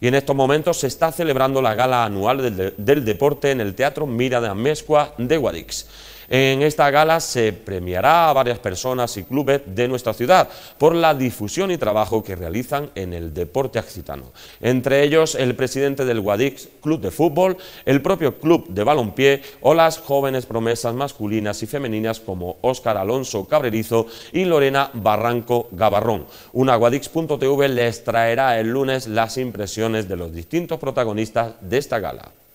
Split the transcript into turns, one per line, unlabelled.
Y en estos momentos se está celebrando la gala anual del, deporte en el Teatro Mira de Amescua de Guadix. En esta gala se premiará a varias personas y clubes de nuestra ciudad por la difusión y trabajo que realizan en el deporte occitano. Entre ellos, el presidente del Guadix Club de Fútbol, el propio Club de Balompié o las jóvenes promesas masculinas y femeninas como Óscar Alonso Cabrerizo y Lorena Barranco Gabarrón. Una Guadix.tv les traerá el lunes las impresiones de los distintos protagonistas de esta gala.